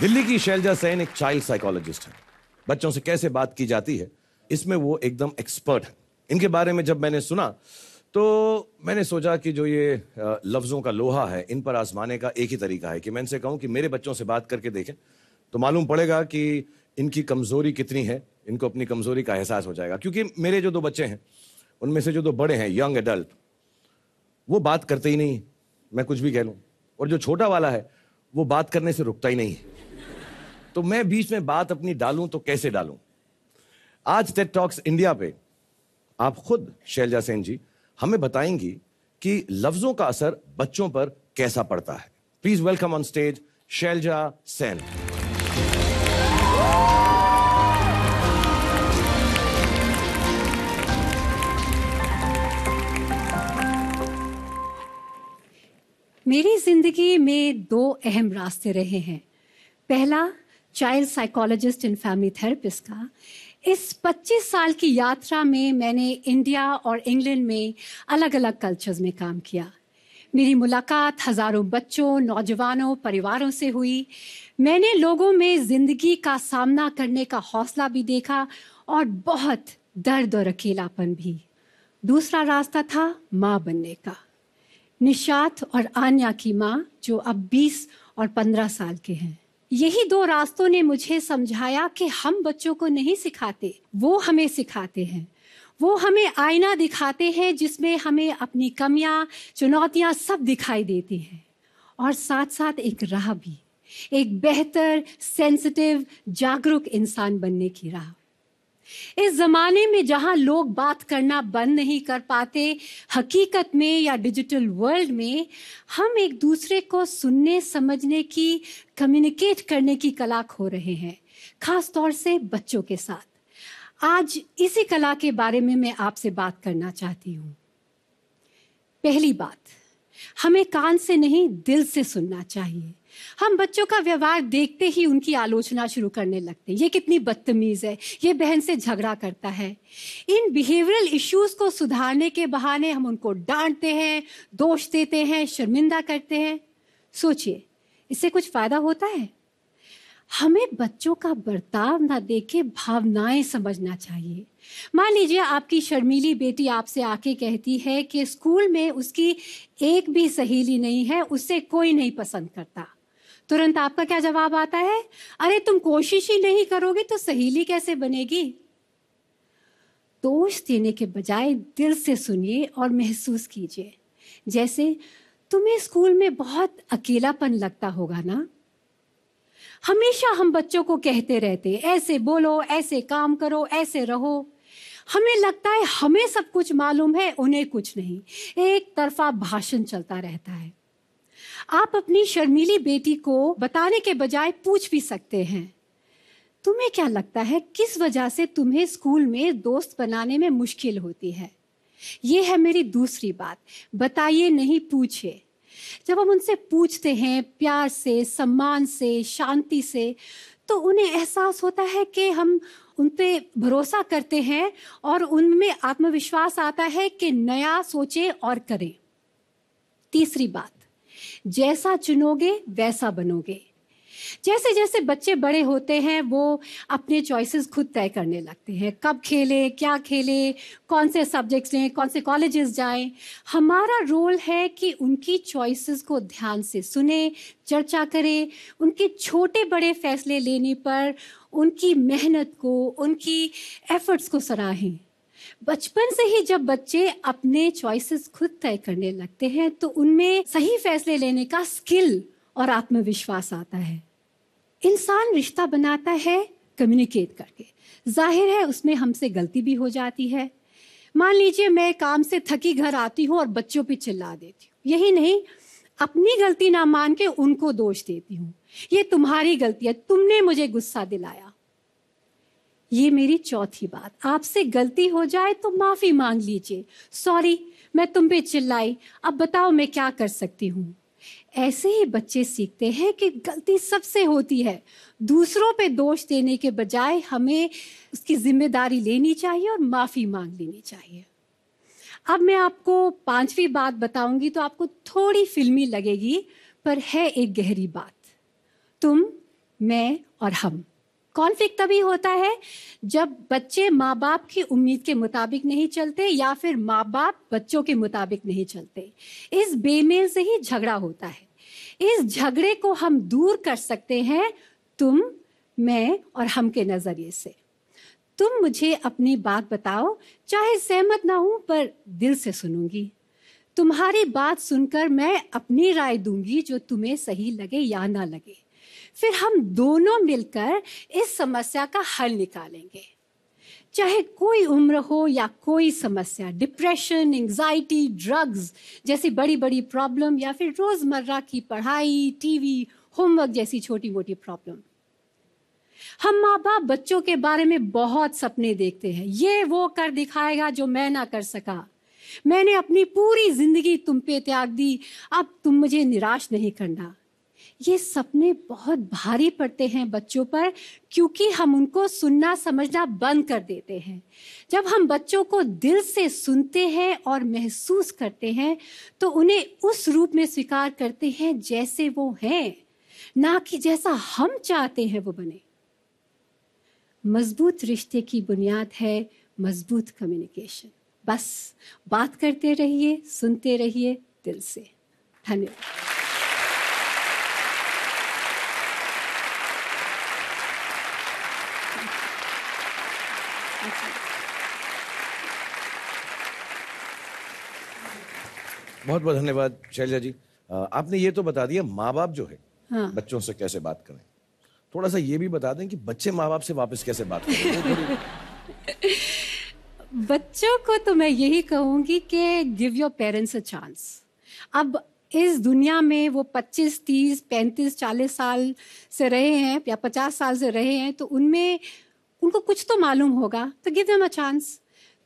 दिल्ली की शैलजा सैन एक child psychologist है बच्चों से कैसे बात की जाती है इसमें वो एकदम एक्सपर्ट है इनके बारे में जब मैंने सुना तो मैंने सोचा कि जो ये लफ्ज़ों का लोहा है इन पर आजमाने का एक ही तरीका है कि मैं इनसे कहूँ कि मेरे बच्चों से बात करके देखें तो मालूम पड़ेगा कि इनकी कमज़ोरी कितनी है इनको अपनी कमज़ोरी का एहसास हो जाएगा क्योंकि मेरे जो दो बच्चे हैं उनमें से जो दो बड़े हैं यंग एडल्ट वो बात करते ही नहीं मैं कुछ भी कह लूँ और जो छोटा वाला है वो बात करने से रुकता ही नहीं है तो मैं बीच में बात अपनी डालूं तो कैसे डालूं आज टेट टॉक्स इंडिया पे आप खुद शैलजा सेन जी हमें बताएंगी कि लफ्जों का असर बच्चों पर कैसा पड़ता है please welcome on stage Shailja Sen मेरी जिंदगी में दो अहम रास्ते रहे हैं पहला child psychologist and family therapist का इस 25 साल की यात्रा में मैंने इंडिया और इंग्लैंड में अलग अलग कल्चर्स में काम किया मेरी मुलाकात हजारों बच्चों नौजवानों परिवारों से हुई मैंने लोगों में जिंदगी का सामना करने का हौसला भी देखा और बहुत दर्द और अकेलापन भी दूसरा रास्ता था माँ बनने का निशात और आन्या की माँ जो अब 20 और 15 साल के हैं यही दो रास्तों ने मुझे समझाया कि हम बच्चों को नहीं सिखाते वो हमें सिखाते हैं वो हमें आईना दिखाते हैं जिसमें हमें अपनी कमियां चुनौतियां सब दिखाई देती हैं और साथ साथ एक राह भी एक बेहतर सेंसिटिव जागरूक इंसान बनने की राह इस जमाने में जहां लोग बात करना बंद नहीं कर पाते हकीकत में या डिजिटल वर्ल्ड में हम एक दूसरे को सुनने समझने की कम्युनिकेट करने की कला खो रहे हैं खास तौर से बच्चों के साथ आज इसी कला के बारे में मैं आपसे बात करना चाहती हूं पहली बात हमें कान से नहीं दिल से सुनना चाहिए हम बच्चों का व्यवहार देखते ही उनकी आलोचना शुरू करने लगते हैं ये कितनी बदतमीज़ है ये बहन से झगड़ा करता है इन बिहेवियरल इश्यूज को सुधारने के बहाने हम उनको डांटते हैं दोष देते हैं शर्मिंदा करते हैं सोचिए इससे कुछ फायदा होता है हमें बच्चों का बर्ताव ना देखे भावनाएं समझना चाहिए मान लीजिए आपकी शर्मीली बेटी आपसे आके कहती है कि स्कूल में उसकी एक भी सहेली नहीं है उसे कोई नहीं पसंद करता तुरंत आपका क्या जवाब आता है अरे तुम कोशिश ही नहीं करोगे तो सहेली कैसे बनेगी दोष देने के बजाय दिल से सुनिए और महसूस कीजिए जैसे तुम्हें स्कूल में बहुत अकेलापन लगता होगा ना हमेशा हम बच्चों को कहते रहते ऐसे बोलो ऐसे काम करो ऐसे रहो हमें लगता है हमें सब कुछ मालूम है उन्हें कुछ नहीं एक तरफा भाषण चलता रहता है आप अपनी शर्मीली बेटी को बताने के बजाय पूछ भी सकते हैं तुम्हें क्या लगता है किस वजह से तुम्हें स्कूल में दोस्त बनाने में मुश्किल होती है ये है मेरी दूसरी बात बताइए नहीं पूछे जब हम उनसे पूछते हैं प्यार से सम्मान से शांति से तो उन्हें एहसास होता है कि हम उन पर भरोसा करते हैं और उनमें आत्मविश्वास आता है कि नया सोचें और करें तीसरी बात जैसा चुनोगे वैसा बनोगे जैसे जैसे बच्चे बड़े होते हैं वो अपने चॉइसेस खुद तय करने लगते हैं कब खेले क्या खेले कौन से सब्जेक्ट्स लें कौन से कॉलेजेस जाएं हमारा रोल है कि उनकी चॉइसेस को ध्यान से सुने चर्चा करें उनके छोटे बड़े फैसले लेने पर उनकी मेहनत को उनकी एफर्ट्स को सराहें बचपन से ही जब बच्चे अपने चॉइसेस खुद तय करने लगते हैं तो उनमें सही फैसले लेने का स्किल और आत्मविश्वास आता है इंसान रिश्ता बनाता है कम्युनिकेट करके जाहिर है उसमें हमसे गलती भी हो जाती है मान लीजिए मैं काम से थकी घर आती हूँ और बच्चों पे चिल्ला देती हूँ यही नहीं अपनी गलती ना मान के उनको दोष देती हूँ ये तुम्हारी गलती है तुमने मुझे गुस्सा दिलाया ये मेरी चौथी बात आपसे गलती हो जाए तो माफ़ी मांग लीजिए सॉरी मैं तुम पे चिल्लाई अब बताओ मैं क्या कर सकती हूँ ऐसे ही बच्चे सीखते हैं कि गलती सबसे होती है दूसरों पे दोष देने के बजाय हमें उसकी जिम्मेदारी लेनी चाहिए और माफ़ी मांग लेनी चाहिए अब मैं आपको पांचवी बात बताऊंगी तो आपको थोड़ी फिल्मी लगेगी पर है एक गहरी बात तुम मैं और हम कॉन्फ्लिक्ट तभी होता है जब बच्चे माँ बाप की उम्मीद के मुताबिक नहीं चलते या फिर माँ बाप बच्चों के मुताबिक नहीं चलते इस बेमेल से ही झगड़ा होता है इस झगड़े को हम दूर कर सकते हैं तुम मैं और हम के नज़रिए से तुम मुझे अपनी बात बताओ चाहे सहमत ना हूं पर दिल से सुनूंगी तुम्हारी बात सुनकर मैं अपनी राय दूंगी जो तुम्हें सही लगे या ना लगे फिर हम दोनों मिलकर इस समस्या का हल निकालेंगे चाहे कोई उम्र हो या कोई समस्या डिप्रेशन एंजाइटी ड्रग्स जैसी बड़ी बड़ी प्रॉब्लम या फिर रोज़मर्रा की पढ़ाई टीवी होमवर्क जैसी छोटी मोटी प्रॉब्लम हम माँ बाप बच्चों के बारे में बहुत सपने देखते हैं ये वो कर दिखाएगा जो मैं ना कर सका मैंने अपनी पूरी जिंदगी तुम पे त्याग दी अब तुम मुझे निराश नहीं करना ये सपने बहुत भारी पड़ते हैं बच्चों पर क्योंकि हम उनको सुनना समझना बंद कर देते हैं जब हम बच्चों को दिल से सुनते हैं और महसूस करते हैं तो उन्हें उस रूप में स्वीकार करते हैं जैसे वो हैं ना कि जैसा हम चाहते हैं वो बने मजबूत रिश्ते की बुनियाद है मजबूत कम्युनिकेशन बस बात करते रहिए सुनते रहिए दिल से धन्यवाद बहुत बहुत धन्यवाद शैलजा जी आपने ये तो बता दिया माँ बाप जो है हाँ। बच्चों से कैसे बात करें थोड़ा सा ये भी बता दें कि बच्चे माँ बाप से वापस कैसे बात करें बच्चों को तो मैं यही कहूंगी कि give your parents a chance अब इस दुनिया में वो 25, 30, 35, 40 साल से रहे हैं या 50 साल से रहे हैं तो उनमें उनको कुछ तो मालूम होगा तो गिव देम अ चांस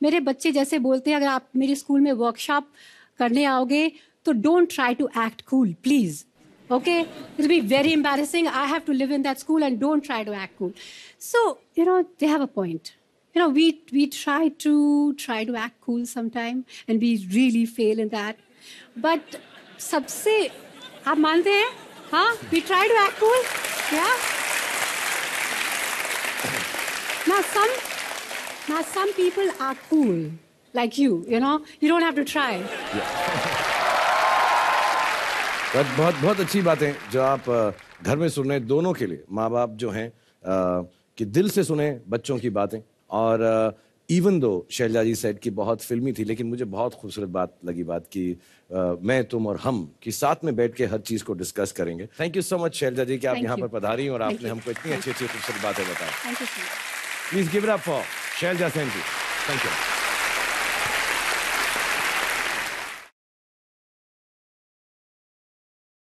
मेरे बच्चे जैसे बोलते हैं अगर आप मेरे स्कूल में वर्कशॉप करने आओगे तो don't try to act cool please okay it be very embarrassing I have to live in that school and don't try to act cool so you know they have a point you know we we try to try to act cool sometime and we really fail in that but सबसे आप मानते हैं हाँ we try to act cool या now some, now some people are cool, like you. You know, you don't have to try. बहुत बहुत बहुत अच्छी बातें जो आप घर में सुन रहे हैं दोनों के लिए माँ बाप जो हैं कि दिल से सुने बच्चों की बातें और इवन दो शैलजा जी सेट की बहुत फिल्मी थी लेकिन मुझे बहुत खूबसूरत बात लगी बात कि आ, मैं तुम और हम कि साथ में बैठ के हर चीज़ को डिस्कस करेंगे thank you so much Shailja ji कि आप यहाँ पर पधारी और आपने हमको इतनी अच्छी अच्छी खूबसूरत बातें बताई Please give it up for Shailja Senji. Thank you.